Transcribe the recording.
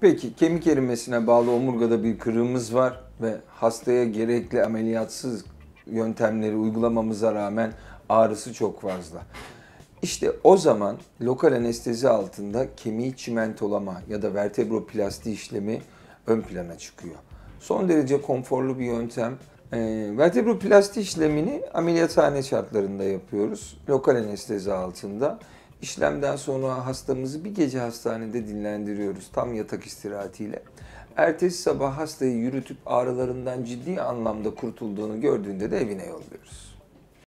Peki kemik erimesine bağlı omurgada bir kırığımız var ve hastaya gerekli ameliyatsız yöntemleri uygulamamıza rağmen ağrısı çok fazla. İşte o zaman lokal anestezi altında kemiği çimentolama ya da vertebroplasti işlemi ön plana çıkıyor. Son derece konforlu bir yöntem. E, vertebroplasti işlemini ameliyathane şartlarında yapıyoruz. Lokal anestezi altında. İşlemden sonra hastamızı bir gece hastanede dinlendiriyoruz tam yatak istirahatiyle. Ertesi sabah hastayı yürütüp ağrılarından ciddi anlamda kurtulduğunu gördüğünde de evine yolluyoruz.